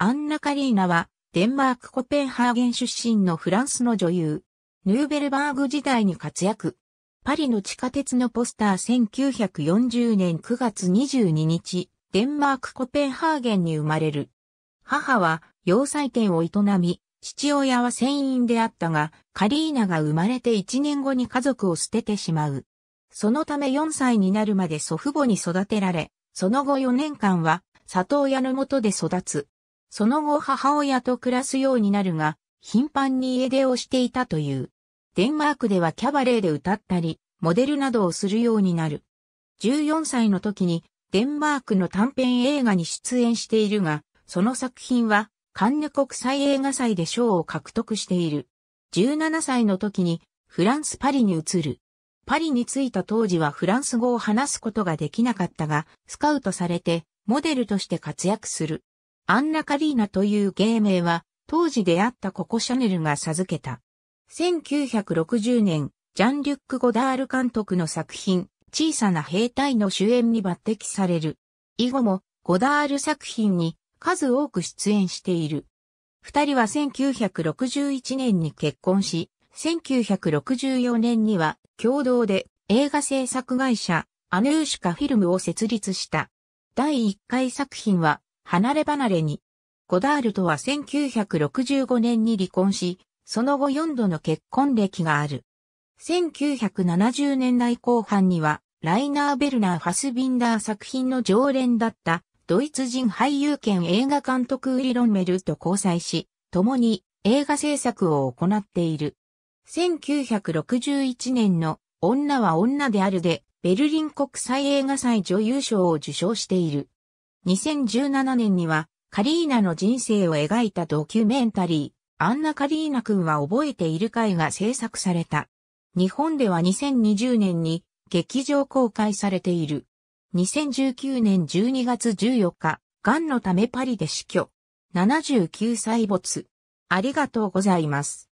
アンナ・カリーナは、デンマーク・コペンハーゲン出身のフランスの女優、ヌーベルバーグ時代に活躍。パリの地下鉄のポスター1940年9月22日、デンマーク・コペンハーゲンに生まれる。母は洋裁店を営み、父親は船員であったが、カリーナが生まれて1年後に家族を捨ててしまう。そのため4歳になるまで祖父母に育てられ、その後4年間は里親のもとで育つ。その後母親と暮らすようになるが、頻繁に家出をしていたという。デンマークではキャバレーで歌ったり、モデルなどをするようになる。14歳の時に、デンマークの短編映画に出演しているが、その作品は、カンヌ国際映画祭で賞を獲得している。17歳の時に、フランス・パリに移る。パリに着いた当時はフランス語を話すことができなかったが、スカウトされて、モデルとして活躍する。アンナカリーナという芸名は、当時出会ったココ・シャネルが授けた。1960年、ジャン・リュック・ゴダール監督の作品、小さな兵隊の主演に抜擢される。以後も、ゴダール作品に数多く出演している。二人は1961年に結婚し、1964年には共同で映画制作会社アヌーシカフィルムを設立した。第一回作品は離れ離れに。ゴダールとは1965年に離婚し、その後4度の結婚歴がある。1970年代後半には、ライナー・ベルナー・ファスビンダー作品の常連だった、ドイツ人俳優兼映画監督ウリ・ロンメルと交際し、共に映画制作を行っている。1961年の女は女であるで、ベルリン国際映画祭女優賞を受賞している。2017年にはカリーナの人生を描いたドキュメンタリー、アンナ・カリーナ君は覚えている会が制作された。日本では2020年に劇場公開されている。2019年12月14日、癌のためパリで死去。79歳没。ありがとうございます。